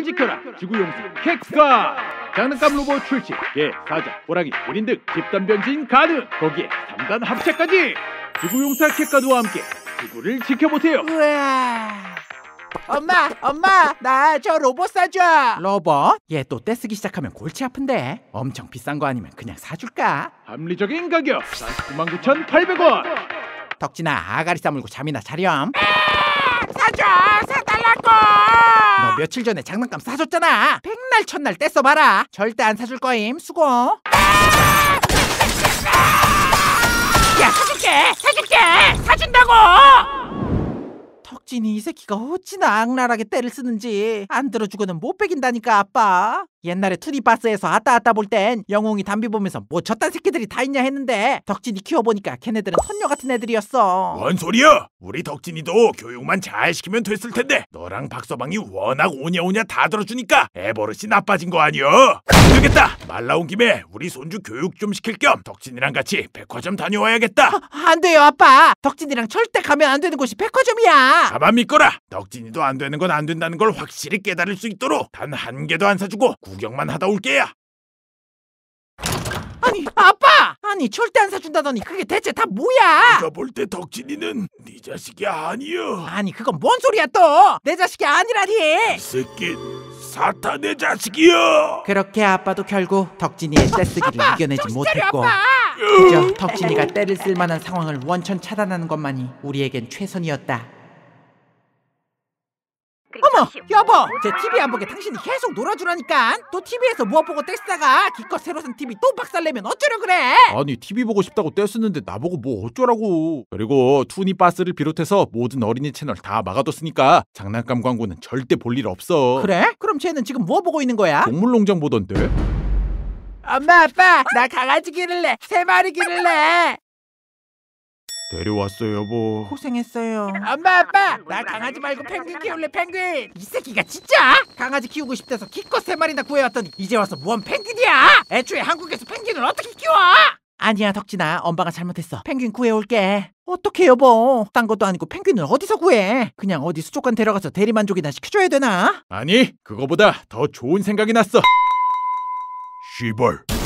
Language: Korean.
지구를 지켜라 지구용사 캣가 장난감 로봇 출시 개, 예, 사자, 호랑이, 우린 등 집단 변신 가능 거기에 3단 합체까지 지구용사 캣가도와 함께 지구를 지켜보세요 우와. 엄마, 엄마, 나 저 로봇 사줘. 로봇? 얘 또 떼쓰기 시작하면 골치 아픈데. 엄청 비싼 거 아니면 그냥 사줄까? 합리적인 가격 4 9,800원. 덕진아, 아가리 싸물고 잠이나 자렴. 아! 사줘! 며칠 전에 장난감 사줬잖아. 백날 첫날 떼써봐라. 절대 안 사줄 거임. 수고. 야 사줄게. 사줄게. 사준다고. 찐이 이 새끼가 어찌나 악랄하게 때를 쓰는지 안 들어주고는 못 배긴다니까 아빠 옛날에 투디바스에서 아따 아따 볼땐 영웅이 담비 보면서 뭐 저딴 새끼들이 다 있냐 했는데 덕진이 키워보니까 걔네들은 선녀 같은 애들이었어 뭔 소리야 우리 덕진이도 교육만 잘 시키면 됐을 텐데 너랑 박서방이 워낙 오냐오냐 다 들어주니까 애버릇이 나빠진 거 아니여 되겠다 아, 말 나온 김에 우리 손주 교육 좀 시킬 겸 덕진이랑 같이 백화점 다녀와야겠다. 어, 안 돼요, 아빠. 덕진이랑 절대 가면 안 되는 곳이 백화점이야. 가만 믿거라. 덕진이도 안 되는 건 안 된다는 걸 확실히 깨달을 수 있도록 단 한 개도 안 사주고 구경만 하다 올게야. 아니 아빠 아니 절대 안 사준다더니 그게 대체 다 뭐야 내가 볼 때 덕진이는 네 자식이 아니여 아니 그건 뭔 소리야 또내 자식이 아니라니 이 새끼 사탄의 자식이여! 그렇게 아빠도 결국 덕진이의 떼쓰기를 이겨내지 못했고 그저 덕진이가 때를 쓸 만한 상황을 원천 차단하는 것만이 우리에겐 최선이었다. 어, 여보 제 TV 안 보게 당신이 계속 놀아주라니까 또 TV에서 무엇 보고 떼쓰다가 기껏 새로 산 TV 또 박살내면 어쩌려 그래 아니 TV 보고 싶다고 떼쓰는데 나보고 뭐 어쩌라고 그리고 투니바스를 비롯해서 모든 어린이 채널 다 막아뒀으니까 장난감 광고는 절대 볼 일 없어 그래? 그럼 쟤는 지금 뭐 보고 있는 거야? 동물농장 보던데 엄마 아빠 나 강아지 기를래 세 마리 기를래 데려왔어요 여보 고생했어요 엄마 아빠 나 강아지 말고 펭귄 키울래 펭귄 이 새끼가 진짜 강아지 키우고 싶대서 기껏 세 마리나 구해왔더니 이제 와서 뭔 펭귄이야 애초에 한국에서 펭귄을 어떻게 키워 아니야 덕진아 엄마가 잘못했어 펭귄 구해올게 어떻게 여보 딴 것도 아니고 펭귄을 어디서 구해 그냥 어디 수족관 데려가서 대리만족이나 시켜줘야 되나 아니 그거보다 더 좋은 생각이 났어 시벌